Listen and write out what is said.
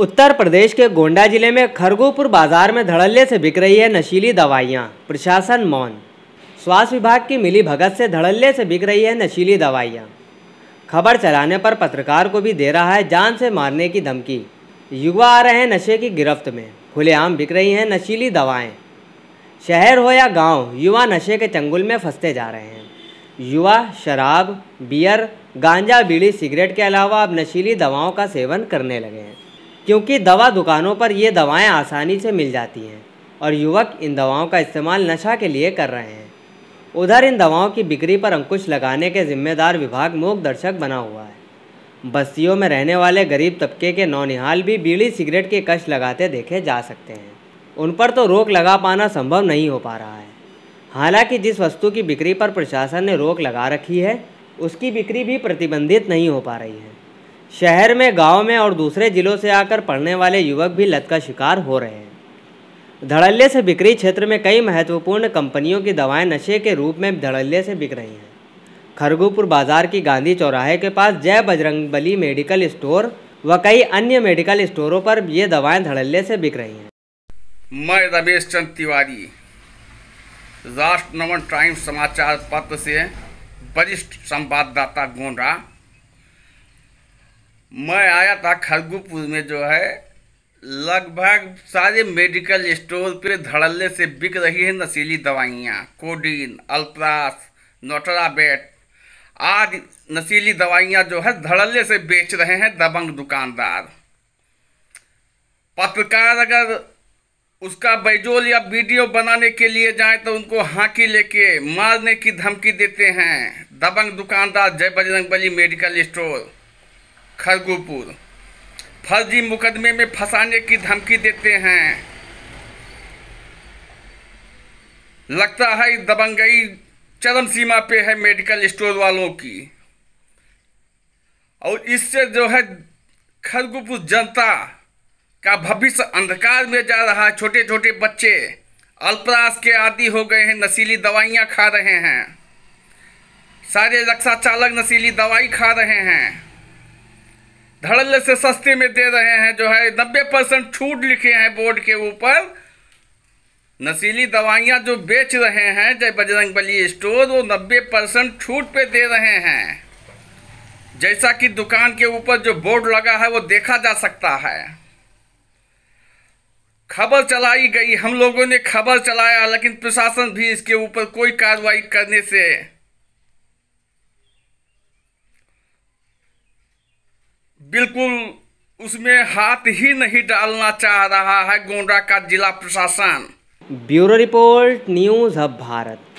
उत्तर प्रदेश के गोंडा जिले में खरगोपुर बाजार में धड़ल्ले से बिक रही है नशीली दवाइयाँ प्रशासन मौन स्वास्थ्य विभाग की मिली भगत से धड़ल्ले से बिक रही है नशीली दवाइयाँ खबर चलाने पर पत्रकार को भी दे रहा है जान से मारने की धमकी युवा आ रहे हैं नशे की गिरफ्त में खुलेआम बिक रही हैं नशीली दवाएँ शहर हो या गाँव युवा नशे के चंगुल में फंसते जा रहे हैं युवा शराब बियर गांजा बीड़ी सिगरेट के अलावा अब नशीली दवाओं का सेवन करने लगे हैं क्योंकि दवा दुकानों पर ये दवाएं आसानी से मिल जाती हैं और युवक इन दवाओं का इस्तेमाल नशा के लिए कर रहे हैं उधर इन दवाओं की बिक्री पर अंकुश लगाने के जिम्मेदार विभाग मूक दर्शक बना हुआ है बस्तियों में रहने वाले गरीब तबके के नौनिहाल भी बीड़ी सिगरेट के कश लगाते देखे जा सकते हैं उन पर तो रोक लगा पाना संभव नहीं हो पा रहा है हालांकि जिस वस्तु की बिक्री पर प्रशासन ने रोक लगा रखी है उसकी बिक्री भी प्रतिबंधित नहीं हो पा रही है शहर में गांव में और दूसरे जिलों से आकर पढ़ने वाले युवक भी लत का शिकार हो रहे हैं धड़ल्ले से बिक्री क्षेत्र में कई महत्वपूर्ण कंपनियों की दवाएं नशे के रूप में धड़ल्ले से बिक रही हैं खरगोपुर बाजार की गांधी चौराहे के पास जय बजरंगबली मेडिकल स्टोर व कई अन्य मेडिकल स्टोरों पर ये दवाएं धड़ल्ले से बिक रही हैं मैं रमेश चंद तिवारी राष्ट्र नमन टाइम्स समाचार पत्र से वरिष्ठ संवाददाता गोंडा मैं आया था खरगुपुर में जो है लगभग सारे मेडिकल स्टोर पे धड़ल्ले से बिक रही है नशीली दवाइयाँ कोडीन अल्प्रास नोटराबेट आदि नशीली दवाइयाँ जो है धड़ल्ले से बेच रहे हैं दबंग दुकानदार पत्रकार अगर उसका बैजोल या वीडियो बनाने के लिए जाए तो उनको हाँकी लेके मारने की धमकी देते हैं दबंग दुकानदार जय बजरंग मेडिकल स्टोर खरगोपुर फर्जी मुकदमे में फंसाने की धमकी देते हैं लगता है दबंगई चरम सीमा पे है मेडिकल स्टोर वालों की और इससे जो है खरगोपुर जनता का भविष्य अंधकार में जा रहा है छोटे छोटे बच्चे अल्परास के आदि हो गए हैं नशीली दवाइयाँ खा रहे हैं सारे रक्षा चालक नशीली दवाई खा रहे हैं धड़ल्ले से सस्ते में दे रहे हैं जो है नब्बे परसेंट छूट लिखे हैं बोर्ड के ऊपर नशीली दवाइयां जो बेच रहे हैं जय बजरंग बली स्टोर वो नब्बे परसेंट छूट पे दे रहे हैं जैसा कि दुकान के ऊपर जो बोर्ड लगा है वो देखा जा सकता है खबर चलाई गई हम लोगों ने खबर चलाया लेकिन प्रशासन भी इसके ऊपर कोई कार्रवाई करने से बिल्कुल उसमें हाथ ही नहीं डालना चाह रहा है गोंडा का जिला प्रशासन bureau report news hub Bharat